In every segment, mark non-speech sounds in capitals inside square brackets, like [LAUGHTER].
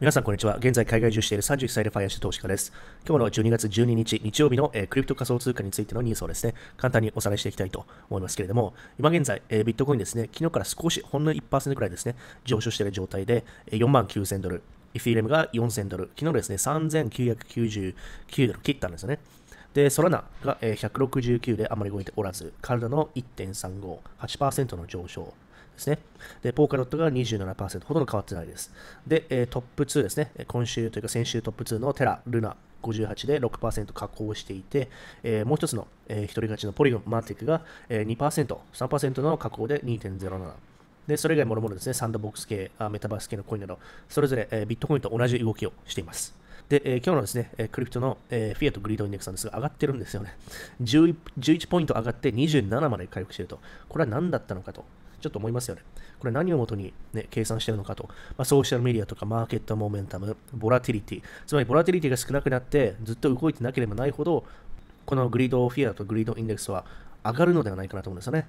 皆さん、こんにちは。現在、海外中している31歳でファイアして投資家です。今日の12月12日、日曜日の、えー、クリプト仮想通貨についてのニュースをですね、簡単におさらいしていきたいと思いますけれども、今現在、えー、ビットコインですね、昨日から少し、ほんの1%くらいですね、上昇している状態で、4万9000ドル、イフィレムが4000ドル、昨日ですね、3999ドル切ったんですよね。で、ソラナが169であまり動いておらず、カルダの1.358%の上昇ですね。で、ポーカロットが27%、ほとんど変わってないです。で、えトップ2ですね。今週というか先週トップ2のテラ、ルナ、58で6%加工していて、えー、もう一つの、えー、一人勝ちのポリゴン、マーティックが、えー、2%、3%の加工で2.07。で、それ以外もろもろですね、サンドボックス系、メタバース系のコインなど、それぞれ、えー、ビットコインと同じ動きをしています。で、えー、今日のですね、えー、クリプトの、えー、フィアとグリードインデックスなんですが、上がってるんですよね。11, 11ポイント上がって27まで回復していると。これは何だったのかとちょっと思いますよね。これ何をもとに、ね、計算してるのかと、まあ、ソーシャルメディアとかマーケットモメンタム、ボラティリティ、つまりボラティリティが少なくなってずっと動いてなければないほど、このグリードフィアとグリードインデックスは上がるのではないかなと思うんですよね。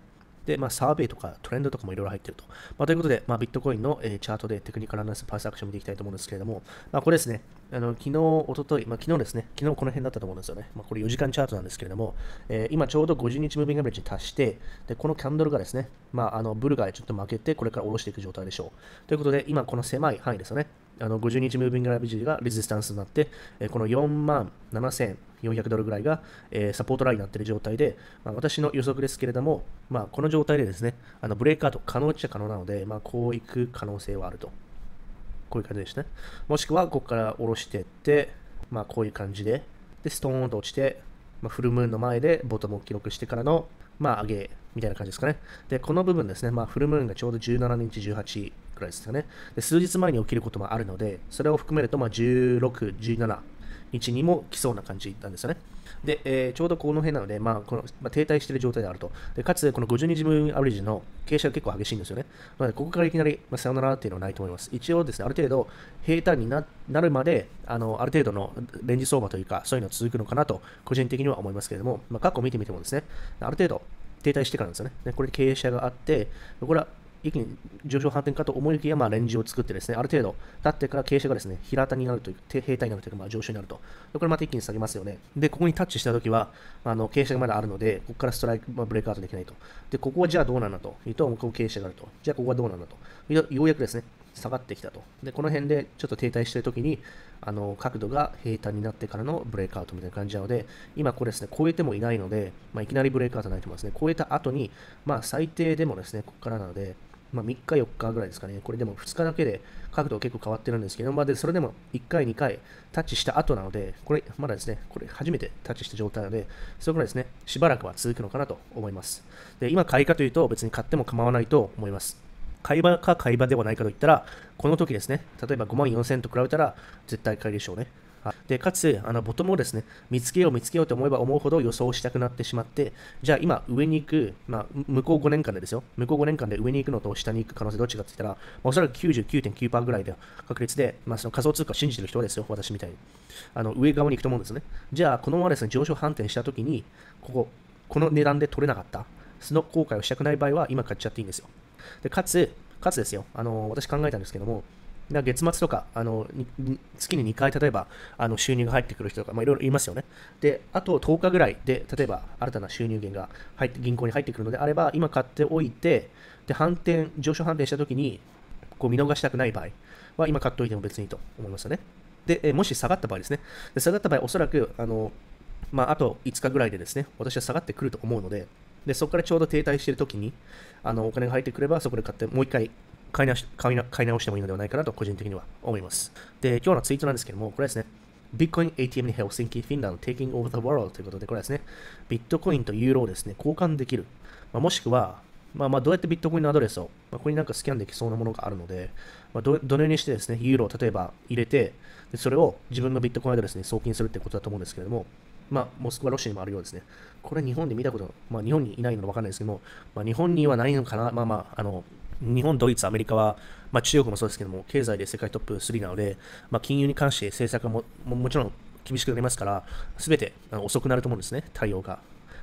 で、まあ、サーベイとかトレンドとかもいろいろ入ってると。まあ、ということで、まあ、ビットコインの、えー、チャートでテクニカルアナウンスパースアクション見ていきたいと思うんですけれども、まあ、これですね、あの昨日、おととい、まあ、昨日ですね、昨日この辺だったと思うんですよね。まあ、これ4時間チャートなんですけれども、えー、今ちょうど50日ムービングアベレージに達して、でこのキャンドルがですね、まあ、あのブルガーちょっと負けて、これから下ろしていく状態でしょう。ということで、今この狭い範囲ですよね。あの50日ムービングラビジーがレジスタンスになって、えこの4万7400ドルぐらいが、えサポートラインになっている状態で、まあ、私の予測ですけれども、まあ、この状態でですね、あのブレイクアウト可能っちゃ可能なので、まあ、こういく可能性はあると。こういう感じですね。もしくは、ここから下ろしていって、まあ、こういう感じで、で、ストーンと落ちて、まあ、フルムーンの前でボトムを記録してからの、まあ、上げみたいな感じですかね。で、この部分ですね、まあ、フルムーンがちょうど17日、18ぐらいですかね。で数日前に起きることもあるので、それを含めるとまあ16、17日にも来そうな感じなんですよね。で、えー、ちょうどこの辺なので、まあこのまあ、停滞している状態であると。でかつ、この5 2時分アベリジの傾斜が結構激しいんですよね。なので、ここからいきなり、まあ、さよならっていうのはないと思います。一応ですね、ある程度、平坦になるまで、あのある程度のレンジ相場というか、そういうのは続くのかなと、個人的には思いますけれども、まあ、過去見てみてもですね、ある程度、停滞してからなんですよね。でこれ傾斜があって、これは一気に上昇反転かと思いきや、まあ、レンジを作ってですね、ある程度、立ってから傾斜がですね、平田になるという、平坦になるというか、まあ、上昇になると。これまた一気に下げますよね。で、ここにタッチしたときは、あの、傾斜がまだあるので、ここからストライク、まあ、ブレイクアウトできないと。で、ここはじゃあどうなんだと。いうと、ここ傾斜があると。じゃあここはどうなんだと。ようやくですね、下がってきたと。で、この辺でちょっと停滞しているときに、あの、角度が平坦になってからのブレイクアウトみたいな感じなので、今これですね、超えてもいないので、まあ、いきなりブレイクアウトになってますね。超えた後に、まあ、最低でもですね、ここからなので、まあ、3日、4日ぐらいですかね。これでも2日だけで角度結構変わってるんですけど、まあ、でそれでも1回、2回タッチした後なので、これまだですね、これ初めてタッチした状態なので、それぐらいですね、しばらくは続くのかなと思います。で今、買いかというと別に買っても構わないと思います。買い場か買い場ではないかといったら、この時ですね、例えば5万4000と比べたら絶対買いでしょうね。でかつあのボトムをですね見つけよう見つけようと思えば思うほど予想したくなってしまってじゃあ今上に行く、まあ、向こう5年間でですよ向こう5年間で上に行くのと下に行く可能性どっちかって言ったら、まあ、おそらく99.9%ぐらいで確率で、まあ、その仮想通貨を信じてる人はですよ私みたいにあの上側に行くと思うんですねじゃあこのままですね上昇反転した時にこここの値段で取れなかったその後悔をしたくない場合は今買っちゃっていいんですよでかつかつですよあの私考えたんですけどもだ月末とか、あの月に2回、例えばあの収入が入ってくる人とか、まあ、いろいろいますよね。で、あと10日ぐらいで、例えば新たな収入源が入って銀行に入ってくるのであれば、今買っておいて、で反転上昇反転したときにこう見逃したくない場合は、今買っておいても別にと思いますよね。で、えもし下がった場合ですね。で下がった場合、おそらくあの、まあ、あと5日ぐらいでですね、私は下がってくると思うので、でそこからちょうど停滞しているときにあのお金が入ってくれば、そこで買って、もう1回買い直し買い直してもいいのではないかなと個人的には思います。で、今日のツイートなんですけども、これですね。Bitcoin ATM にヘルシンキ、フィンランド Taking Over the World ということで、これですね、ビットコインとユーロをですね、交換できる。まあ、もしくは、まあ、まあどうやってビットコインのアドレスを、まあ、ここになんかスキャンできそうなものがあるので、まあ、どどのようにしてですね、ユーロを例えば入れてで、それを自分のビットコインアドレスに送金するってことだと思うんですけれども、まあ、モスクワ、ロシアにもあるようですね。これ日本で見たこと、まあ、日本にいないのわかんないですけども、まあ、日本にはないのかな、まあまあ、あの、日本、ドイツ、アメリカは、まあ、中国もそうですけども、経済で世界トップ3なので、まあ、金融に関して政策もももちろん厳しくなりますから、すべて遅くなると思うんですね、対応が。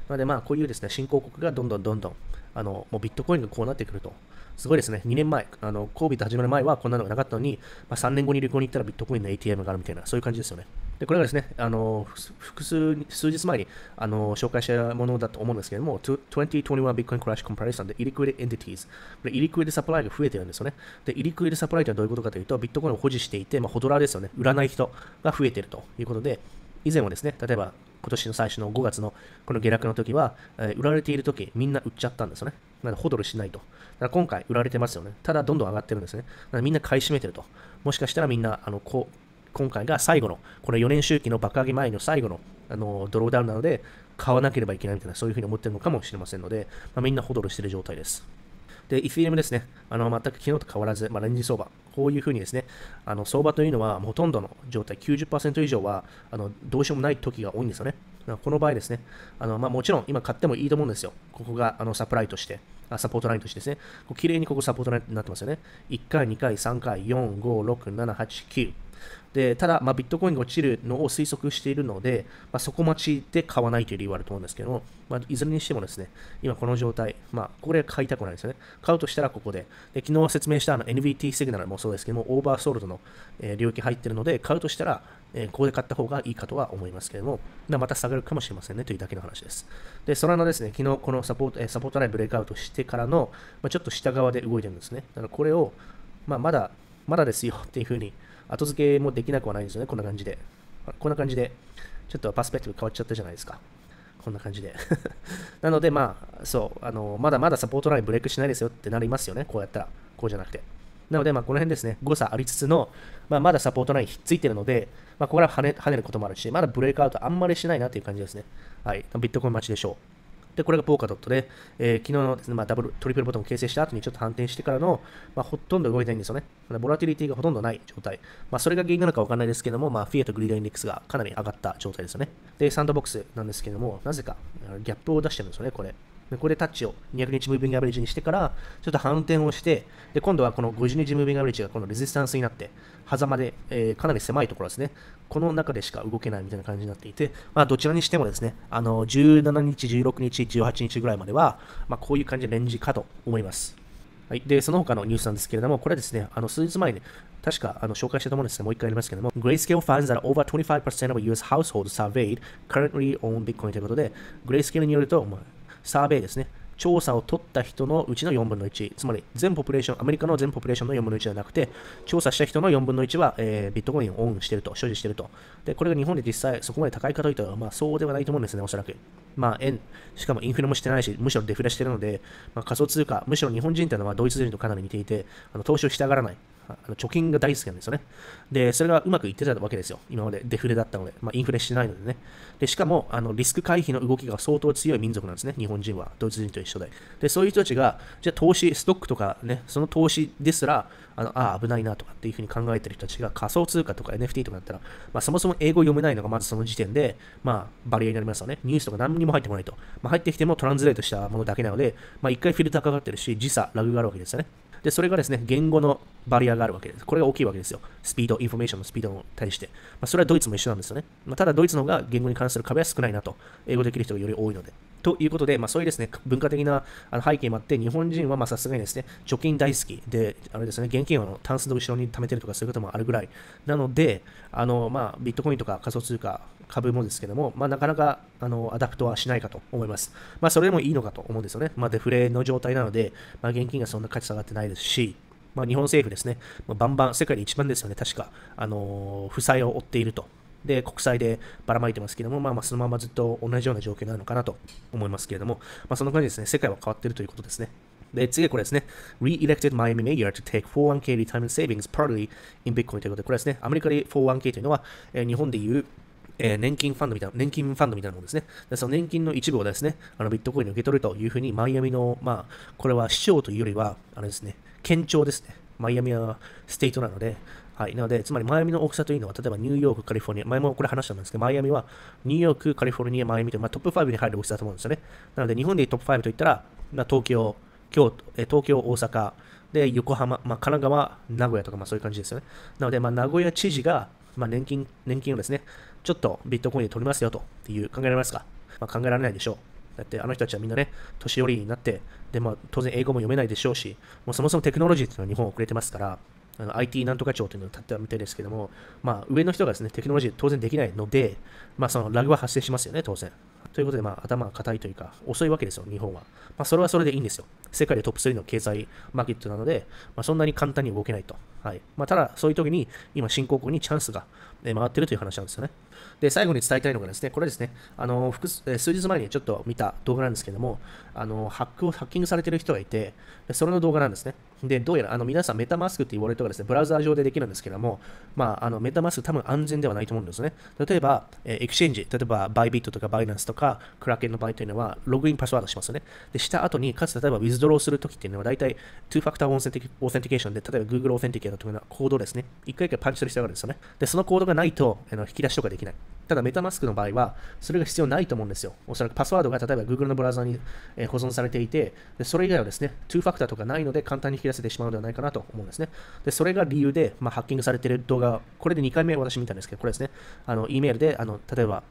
なので、まあ、こういうですね、新興国がどんどんどんどん、あの、もうビットコインがこうなってくると。すごいですね。2年前、あの、COVID 始まる前はこんなのがなかったのに、まあ、3年後に旅行に行ったらビットコインの ATM があるみたいな、そういう感じですよね。でこれがですね、あの複数数日前にあの紹介したものだと思うんですけれども、2021 Bitcoin Crash Comparison で Illiquid Entities、これ Illiquid サプライが増えてるんですよね。で、Illiquid サプライというのはどういうことかというと、ビットコインを保持していて、まあ、ホドラーですよね、売らない人が増えてるということで、以前はですね、例えば今年の最初の5月のこの下落の時は、えー、売られている時みんな売っちゃったんですよね。なので、ホドルしないと。だから今回売られてますよね。ただ、どんどん上がってるんですね。でみんな買い占めてると。もしかしたらみんな、あの、こう、今回が最後の、この4年周期の爆上げ前の最後のあのドローダウンなので、買わなければいけないみたいな、そういうふうに思ってるのかもしれませんので、まあ、みんなほどろしている状態です。で、ETM ですね、あの全く昨日と変わらず、まあ、レンジ相場、こういうふうにですね、あの相場というのはほとんどの状態、90%以上はあのどうしようもない時が多いんですよね。この場合ですね、あのまあ、もちろん今買ってもいいと思うんですよ。ここがあのサプライとして、あサポートラインとしてですね、こう綺麗にここサポートラインになってますよね。1回、2回、3回、4、5、6、7、8、9。でただ、まあ、ビットコインが落ちるのを推測しているので、まあ、こ待ちで買わないという理由はあると思うんですけども、まあ、いずれにしてもですね、今この状態、まあ、これ買いたくないですよね。買うとしたらここで、で昨日説明したあの NVT セグナルもそうですけども、オーバーソールドの、え領域入ってるので、買うとしたら、えここで買った方がいいかとは思いますけども、また下がるかもしれませんねというだけの話です。で、ソラナですね、昨日このサポート、えサポートラインブレイクアウトしてからの、まあ、ちょっと下側で動いてるんですね。だからこれを、まあ、まだまだですよっていう風に後付けもできなくはないんですよね、こんな感じで。こんな感じで、ちょっとパスペクティブ変わっちゃったじゃないですか。こんな感じで [LAUGHS] なので、まあ、そう、あの、まだまだサポートラインブレイクしないですよってなりますよね、こうやったら。こうじゃなくて。なので、まあ、この辺ですね、誤差ありつつの、まあ、まだサポートラインひっついてるので、まあ、ここから跳ね跳ねることもあるし、まだブレイクアウトあんまりしないなっていう感じですね。はい、ビットコイン待ちでしょう。で、これがポーカドットで、えー、昨日のですね、まあ、ダブル、トリプルボトムを形成した後にちょっと反転してからの、まあ、ほとんど動いてないんですよね。ボラティリティがほとんどない状態。まあ、それが原因なのかわかんないですけども、まあ、フィアとグリードインデックスがかなり上がった状態ですよね。で、サンドボックスなんですけども、なぜかギャップを出してるんですよね、これ。でこれタッチを200日ムービングアベレージにしてから、ちょっと反転をして、で今度はこの50日ムービングアベレージがこのレジスタンスになって、狭間で、えー、かなり狭いところですね。この中でしか動けないみたいな感じになっていて、まあ、どちらにしてもですね、あの17日、16日、18日ぐらいまでは、まあ、こういう感じでレンジかと思います。はい、でその他のニュースなんですけれども、これですね、あの数日前に、確かあの紹介したと思うんですが、もう一回やりますけれども、Grayscale finds that over 25% of US households surveyed currently own Bitcoin ということで、Grayscale によると、まあサーベイですね。調査を取った人のうちの4分の1、つまり全ポュレーション、アメリカの全ポュレーションの4分の1ではなくて、調査した人の4分の1は、えー、ビットコインをオンしていると、所持していると。で、これが日本で実際そこまで高いかというと、まあそうではないと思うんですね、おそらく。まあ円、しかもインフレもしてないし、むしろデフレしてるので、まあ、仮想通貨、むしろ日本人というのはドイツ人とかなり似ていて、あの投資をしたがらない。あの貯金が大好きなんですよね。で、それがうまくいってたわけですよ。今までデフレだったので、まあ、インフレしないのでね。で、しかも、あの、リスク回避の動きが相当強い民族なんですね。日本人は。ドイツ人と一緒で。で、そういう人たちが、じゃあ投資、ストックとかね、その投資ですら、あの、あ危ないなとかっていうふうに考えてる人たちが仮想通貨とか NFT とかだったら、まあ、そもそも英語読めないのがまずその時点で、まあ、バリアになりますよね。ニュースとか何にも入ってこないと。まあ、入ってきてもトランスレートしたものだけなので、まあ、一回フィルターかかってるし、時差、ラグがあるわけですよね。で、それがですね、言語のバリアがあるわけです。これが大きいわけですよ。スピード、インフォメーションのスピードに対して。まあ、それはドイツも一緒なんですよね。まあ、ただ、ドイツの方が言語に関する壁は少ないなと。英語できる人がより多いので。ということで、まあ、そういうですね、文化的な背景もあって、日本人はまさすがにですね、貯金大好きで、あれですね、現金をタンスの後ろに貯めてるとかそういうこともあるぐらい。なので、あの、まあ、ビットコインとか仮想通貨、株もですけども、まあ、なかなかあのアダプトはしないかと思います。まあ、それでもいいのかと思うんですよね。まあ、デフレの状態なので、まあ、現金がそんな価値下がってないですし、まあ、日本政府ですね、まあ、バンバン、世界で一番ですよね、確か、あの負債を負っていると。で、国債でばらまいてますけども、まあ、まあそのままずっと同じような状況なのかなと思いますけれども、まあ、その感じですね、世界は変わっているということですね。で、次はこれですね。Re-elected Miami Mayor to take 4 1 k retirement savings partly in Bitcoin ということで、これですね、アメリカで4 1 k というのは、えー、日本でいうえー、年金ファンドみたいな、年金ファンドみたいなものですね。でその年金の一部をですね、あのビットコインに受け取るというふうに、マイアミの、まあ、これは市長というよりは、あれですね、県庁ですね。マイアミはステートなので、はい。なので、つまりマイアミの大きさというのは、例えばニューヨーク、カリフォルニア、前もこれ話したんですけど、マイアミはニューヨーク、カリフォルニア、マイアミという、まあ、トップ5に入る大きさだと思うんですよね。なので、日本でトップ5といったら、まあ、東京、京都、え東京、大阪、で、横浜、まあ、神奈川、名古屋とか、まあ、そういう感じですよね。なので、まあ、名古屋知事が、まあ、年金、年金をですね、ちょっとビットコインで取りますよとっていう考えられますか、まあ、考えられないでしょう。だってあの人たちはみんなね、年寄りになって、で、まあ当然英語も読めないでしょうし、もうそもそもテクノロジーっていうのは日本遅れてますから、あの IT なんとか庁というのを立ってたみたいですけども、まあ上の人がですね、テクノロジー当然できないので、まあそのラグは発生しますよね、当然。ということで、まあ頭が硬いというか、遅いわけですよ、日本は。まあそれはそれでいいんですよ。世界でトップ3の経済マーケットなので、まあそんなに簡単に動けないと。はい。まあただ、そういう時に、今新興国にチャンスが回ってるという話なんですよね。で、最後に伝えたいのがですね、これですね、あの、複数数日前にちょっと見た動画なんですけども、あの、ハックを、ハッキングされてる人がいて、それの動画なんですね。で、どうやら、あの、皆さん、メタマスクって言われるとかですね、ブラウザー上でできるんですけども、まあ、あの、メタマスク多分安全ではないと思うんですね。例えば、えエクシェンジ、例えば、バイビットとかバイナンスとか、クラケンの場合というのは、ログインパスワードしますよね。で、した後に、かつ、例えば、ウィズドローするときっていうのは、大体、2ファクターオーセンティケーションで、例えば、Google オーセンティケーターというようコードですね、一回一回パンチする必要があるんですよね。で、そのコードがないと、あの引き出しとかできない。ない。ただ、メタマスクの場合は、それが必要ないと思うんですよ。おそらくパスワードが例えば Google のブラウザに保存されていて、でそれ以外はですね、2ファクターとかないので簡単に引き出せてしまうのではないかなと思うんですね。で、それが理由で、まあ、ハッキングされている動画、これで2回目私見たんですけど、これですね、あの、E メールで、あの、例えば、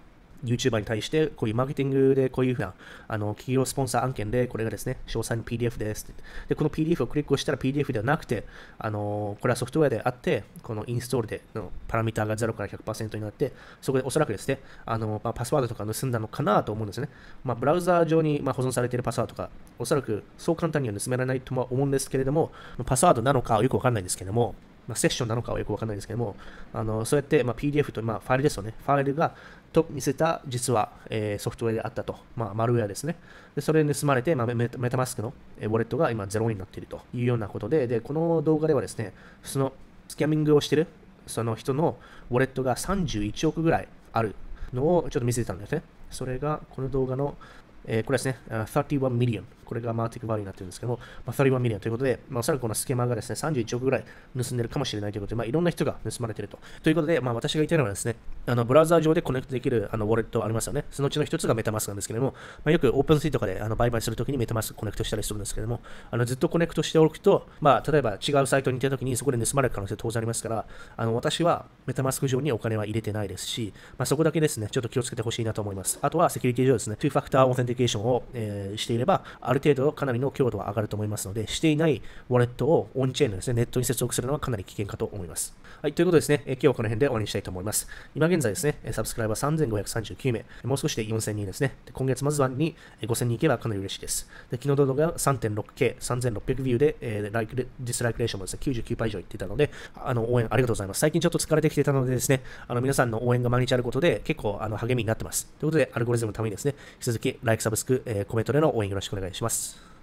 YouTuber に対してこういうマーケティングでこういうふうなあの企業スポンサー案件でこれがですね詳細の PDF ですでこの PDF をクリックをしたら PDF ではなくてあのこれはソフトウェアであってこのインストールでのパラメータが0から100%になってそこでおそらくですねあの、まあ、パスワードとか盗んだのかなと思うんですね、まあ、ブラウザー上に、ま保存されているパスワードとかおそらくそう簡単には盗められないとは思うんですけれどもパスワードなのかはよくわかんないんですけどもまあ、セッションなのかはよくわかんないですけども、あのそうやって、まあ、PDF と、まあ、ファイルですよね。ファイルがと見せた実は、えー、ソフトウェアであったと、まあ、マルウェアですね。でそれに盗まれて、まあ、メタマスクのウォレットが今ゼロになっているというようなことで、でこの動画ではですね、そのスキャミングをしているその人のウォレットが31億ぐらいあるのをちょっと見せてたんですね。それがこの動画の、えー、これですね、31 million これがマーティックバリーになってるんですけども、まあ、31ミリオンということで、まあ、おそらくこのスケマがですね、31億ぐらい盗んでるかもしれないということで、まあ、いろんな人が盗まれてると。ということで、まあ、私が言いたいのはですね、あのブラウザー上でコネクトできるあのウォレットありますよね。そのうちの一つがメタマスクなんですけれども、まあ、よくオープンスイーとかであの売買するときにメタマスクコネクトしたりするんですけれども、あのずっとコネクトしておくと、まあ、例えば違うサイトに行ったときにそこで盗まれる可能性当然ありますから、あの私はメタマスク上にお金は入れてないですし、まあ、そこだけですね、ちょっと気をつけてほしいなと思います。あとはセキュリティ上ですね、2ファクターオーセンティケーションを、えー、していれば、ある程度かなりの強度は上がると思いますので、していないウォレットをオンチェーンのですね、ネットに接続するのはかなり危険かと思います。はい、ということですね、え今日はこの辺で終わりにしたいと思います。今現在ですね、サブスクライバー3539名、もう少しで4000人ですね。で今月末に5000人いけばかなり嬉しいです。で昨日の動画が 3.6K、3600ビューで、えー、ライクディスライクレーションもですね、99%以上いっていたので、あの応援ありがとうございます。最近ちょっと疲れてきてたのでですね、あの皆さんの応援が毎日あることで結構あの励みになってます。ということで、アルゴリズムのためにですね、引き続き、ライクサブスク、えー、コメントでの応援よろしくお願いします。